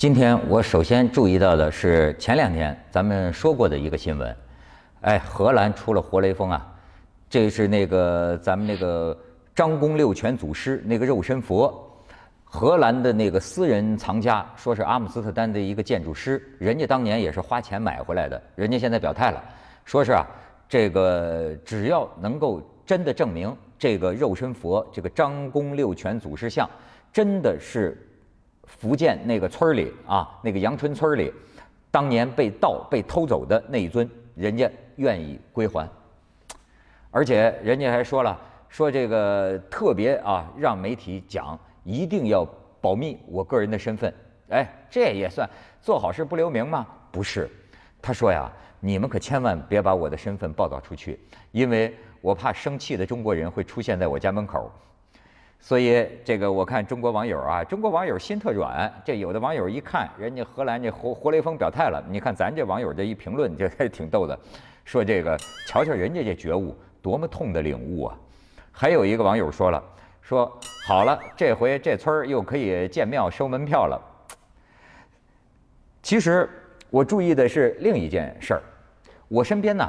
今天我首先注意到的是前两天咱们说过的一个新闻，哎，荷兰出了活雷锋啊！这是那个咱们那个张公六全祖师那个肉身佛，荷兰的那个私人藏家说是阿姆斯特丹的一个建筑师，人家当年也是花钱买回来的，人家现在表态了，说是啊，这个只要能够真的证明这个肉身佛这个张公六全祖师像真的是。福建那个村儿里啊，那个阳春村儿里，当年被盗被偷走的那一尊，人家愿意归还，而且人家还说了，说这个特别啊，让媒体讲，一定要保密，我个人的身份。哎，这也算做好事不留名吗？不是，他说呀，你们可千万别把我的身份报道出去，因为我怕生气的中国人会出现在我家门口。所以这个我看中国网友啊，中国网友心特软。这有的网友一看，人家荷兰这活活雷锋表态了。你看咱这网友这一评论就 还挺逗的，说这个瞧瞧人家这觉悟，多么痛的领悟啊！还有一个网友说了，说好了，这回这村儿又可以建庙收门票了。其实我注意的是另一件事儿，我身边呢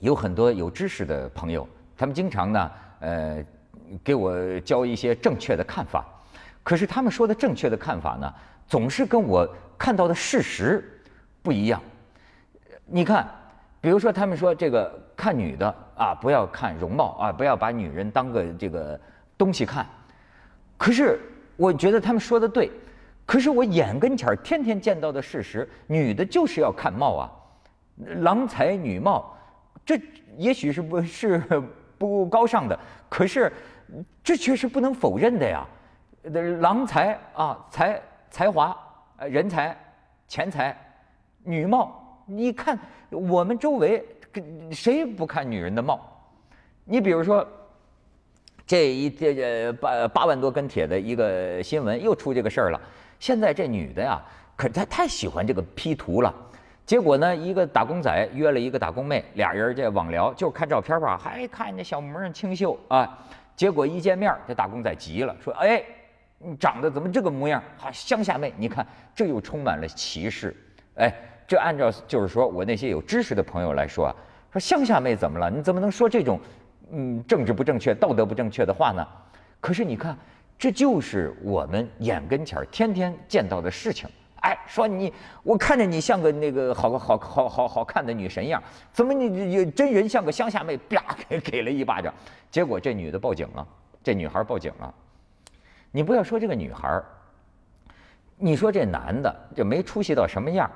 有很多有知识的朋友，他们经常呢呃。给我教一些正确的看法，可是他们说的正确的看法呢，总是跟我看到的事实不一样。你看，比如说他们说这个看女的啊，不要看容貌啊，不要把女人当个这个东西看。可是我觉得他们说的对，可是我眼跟前天天见到的事实，女的就是要看貌啊，郎才女貌，这也许是不，是。不高尚的，可是这却是不能否认的呀。呃，郎才啊，才才华，呃，人才，钱财，女貌，你看我们周围，谁不看女人的貌？你比如说，这一这这八八万多跟帖的一个新闻又出这个事儿了。现在这女的呀，可她太喜欢这个 P 图了。结果呢，一个打工仔约了一个打工妹，俩人这网聊，就看照片吧，还看那小模样清秀啊。结果一见面，这打工仔急了，说：“哎，你长得怎么这个模样？啊，乡下妹，你看这又充满了歧视。”哎，这按照就是说我那些有知识的朋友来说啊，说乡下妹怎么了？你怎么能说这种嗯政治不正确、道德不正确的话呢？可是你看，这就是我们眼跟前天天见到的事情。哎，说你，我看着你像个那个好好好好好好看的女神一样，怎么你你真人像个乡下妹，啪给给了一巴掌，结果这女的报警了，这女孩报警了，你不要说这个女孩，你说这男的这没出息到什么样，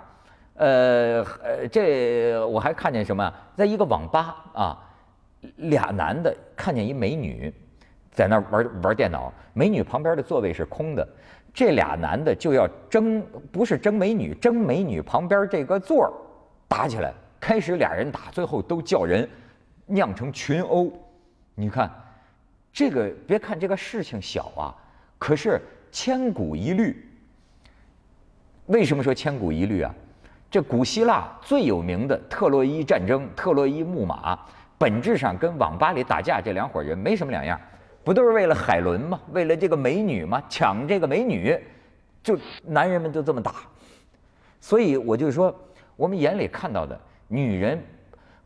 呃呃，这我还看见什么，在一个网吧啊，俩男的看见一美女，在那玩玩电脑，美女旁边的座位是空的。这俩男的就要争，不是争美女，争美女旁边这个座儿，打起来。开始俩人打，最后都叫人酿成群殴。你看，这个别看这个事情小啊，可是千古一律。为什么说千古一律啊？这古希腊最有名的特洛伊战争、特洛伊木马，本质上跟网吧里打架这两伙人没什么两样。不都是为了海伦吗？为了这个美女吗？抢这个美女，就男人们就这么打。所以我就说，我们眼里看到的女人，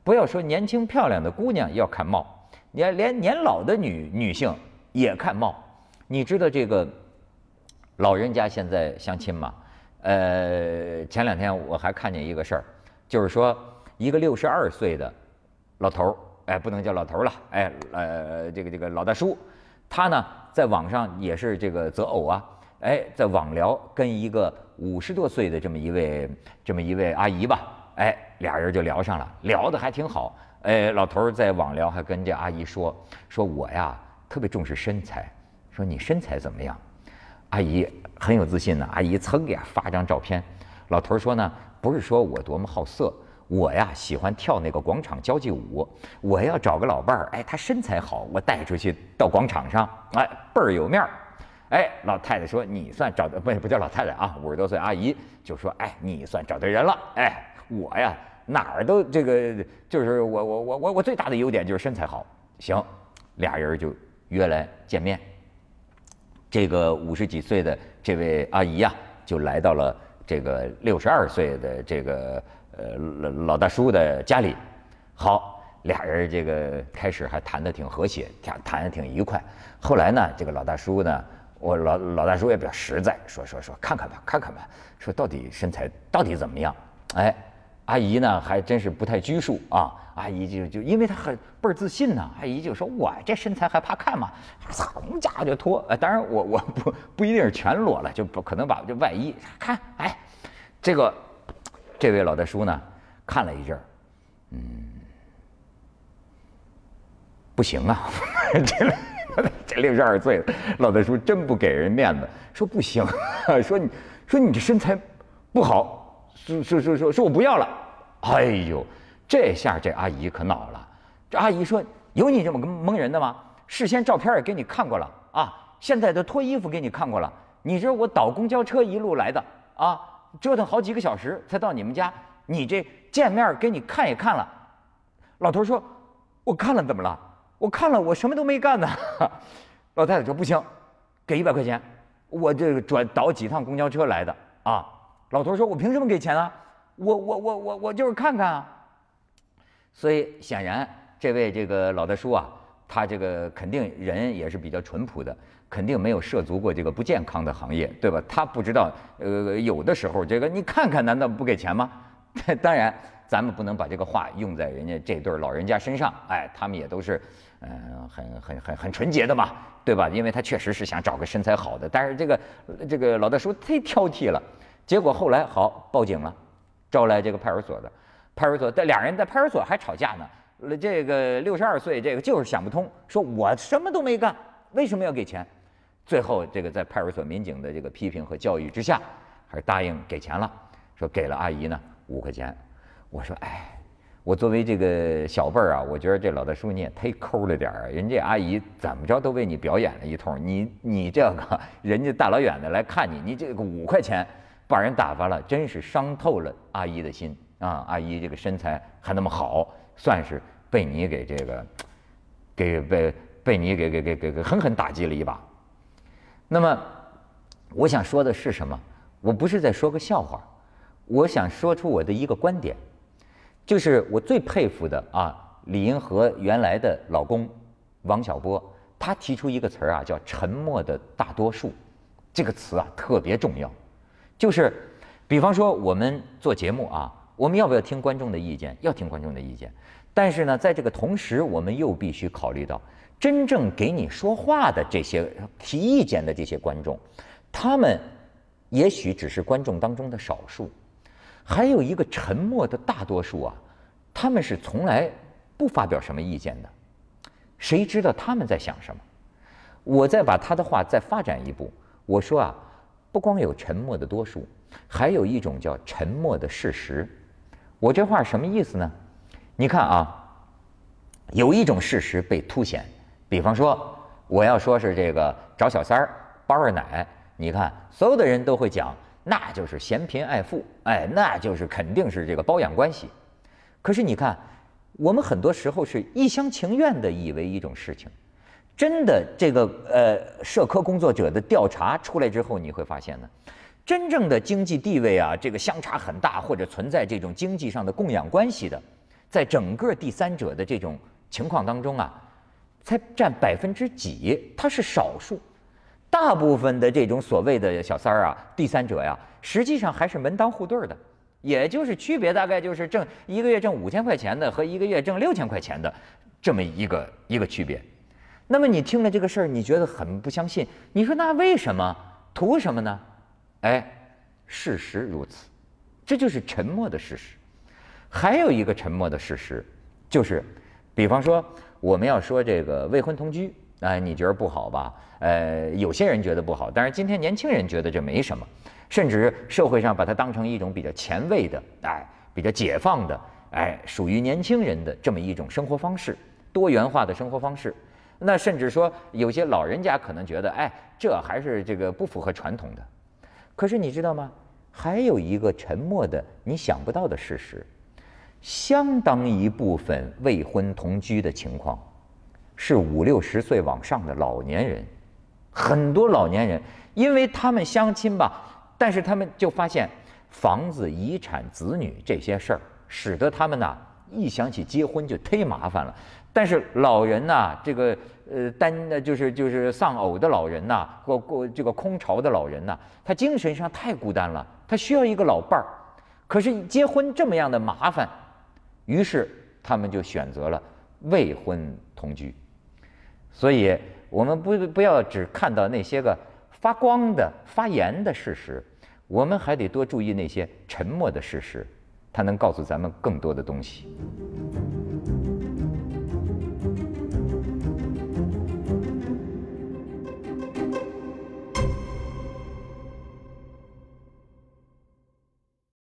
不要说年轻漂亮的姑娘要看貌，连连年老的女女性也看貌。你知道这个老人家现在相亲吗？呃，前两天我还看见一个事儿，就是说一个六十二岁的老头儿，哎，不能叫老头儿了，哎，呃，这个这个老大叔。他呢，在网上也是这个择偶啊，哎，在网聊跟一个五十多岁的这么一位这么一位阿姨吧，哎，俩人就聊上了，聊的还挺好。哎，老头在网聊还跟这阿姨说，说我呀特别重视身材，说你身材怎么样？阿姨很有自信呢，阿姨噌给发张照片，老头说呢，不是说我多么好色。我呀喜欢跳那个广场交际舞，我要找个老伴儿，哎，她身材好，我带出去到广场上，哎，倍儿有面儿。哎，老太太说你算找不不叫老太太啊，五十多岁阿姨就说，哎，你算找对人了。哎，我呀哪儿都这个，就是我我我我我最大的优点就是身材好。行，俩人就约来见面。这个五十几岁的这位阿姨呀，就来到了这个六十二岁的这个。呃，老老大叔的家里，好，俩人这个开始还谈得挺和谐，谈谈挺愉快。后来呢，这个老大叔呢，我老老大叔也比较实在，说说说看看吧，看看吧，说到底身材到底怎么样？哎，阿姨呢还真是不太拘束啊，阿姨就就因为她很倍儿自信呢，阿姨就说我这身材还怕看吗？噌家伙就脱，呃，当然我我不不一定是全裸了，就不可能把这外衣看，哎，这个。这位老大叔呢，看了一阵儿，嗯，不行啊，这这六十二岁了，老大叔真不给人面子，说不行，说你，说你这身材不好，说说说说说我不要了，哎呦，这下这阿姨可恼了，这阿姨说有你这么个蒙人的吗？事先照片也给你看过了啊，现在都脱衣服给你看过了，你说我倒公交车一路来的啊。折腾好几个小时才到你们家，你这见面给你看也看了，老头说：“我看了怎么了？我看了我什么都没干呢。”老太太说：“不行，给一百块钱，我这个转倒几趟公交车来的啊。”老头说：“我凭什么给钱啊？我我我我我就是看看啊。”所以显然这位这个老大叔啊。他这个肯定人也是比较淳朴的，肯定没有涉足过这个不健康的行业，对吧？他不知道，呃，有的时候这个你看看，难道不给钱吗？当然，咱们不能把这个话用在人家这对老人家身上，哎，他们也都是，嗯，很很很很纯洁的嘛，对吧？因为他确实是想找个身材好的，但是这个这个老大叔忒挑剔了，结果后来好报警了，招来这个派出所的，派出所在两人在派出所还吵架呢。这个六十二岁，这个就是想不通，说我什么都没干，为什么要给钱？最后这个在派出所民警的这个批评和教育之下，还是答应给钱了。说给了阿姨呢五块钱。我说哎，我作为这个小辈儿啊，我觉得这老大叔你也忒抠了点儿人家阿姨怎么着都为你表演了一通，你你这个人家大老远的来看你，你这个五块钱把人打发了，真是伤透了阿姨的心啊。阿姨这个身材还那么好。算是被你给这个，给被被你给给给给给狠狠打击了一把。那么，我想说的是什么？我不是在说个笑话，我想说出我的一个观点，就是我最佩服的啊，李银河原来的老公王小波，他提出一个词儿啊，叫“沉默的大多数”，这个词啊特别重要。就是，比方说我们做节目啊。我们要不要听观众的意见？要听观众的意见，但是呢，在这个同时，我们又必须考虑到真正给你说话的这些提意见的这些观众，他们也许只是观众当中的少数，还有一个沉默的大多数啊，他们是从来不发表什么意见的，谁知道他们在想什么？我再把他的话再发展一步，我说啊，不光有沉默的多数，还有一种叫沉默的事实。我这话什么意思呢？你看啊，有一种事实被凸显，比方说，我要说是这个找小三儿包二奶，你看所有的人都会讲，那就是嫌贫爱富，哎，那就是肯定是这个包养关系。可是你看，我们很多时候是一厢情愿的以为一种事情。真的，这个呃，社科工作者的调查出来之后，你会发现呢，真正的经济地位啊，这个相差很大，或者存在这种经济上的供养关系的，在整个第三者的这种情况当中啊，才占百分之几，它是少数。大部分的这种所谓的小三儿啊，第三者呀，实际上还是门当户对的，也就是区别大概就是挣一个月挣五千块钱的和一个月挣六千块钱的这么一个一个区别。那么你听了这个事儿，你觉得很不相信？你说那为什么？图什么呢？哎，事实如此，这就是沉默的事实。还有一个沉默的事实，就是，比方说我们要说这个未婚同居，哎，你觉得不好吧？呃，有些人觉得不好，但是今天年轻人觉得这没什么，甚至社会上把它当成一种比较前卫的，哎，比较解放的，哎，属于年轻人的这么一种生活方式，多元化的生活方式。那甚至说有些老人家可能觉得，哎，这还是这个不符合传统的。可是你知道吗？还有一个沉默的你想不到的事实，相当一部分未婚同居的情况，是五六十岁往上的老年人，很多老年人，因为他们相亲吧，但是他们就发现房子、遗产、子女这些事儿，使得他们呢。一想起结婚就忒麻烦了，但是老人呐，这个呃单呃就是就是丧偶的老人呐，或过这个空巢的老人呐，他精神上太孤单了，他需要一个老伴儿。可是结婚这么样的麻烦，于是他们就选择了未婚同居。所以，我们不不要只看到那些个发光的、发言的事实，我们还得多注意那些沉默的事实。它能告诉咱们更多的东西。